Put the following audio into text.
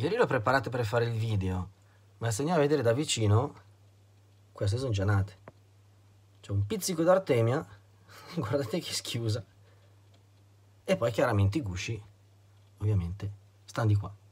Ieri l'ho preparato per fare il video, ma se andiamo a vedere da vicino, queste sono già nate. C'è un pizzico d'artemia, guardate che schiusa. E poi chiaramente i gusci, ovviamente, stanno di qua.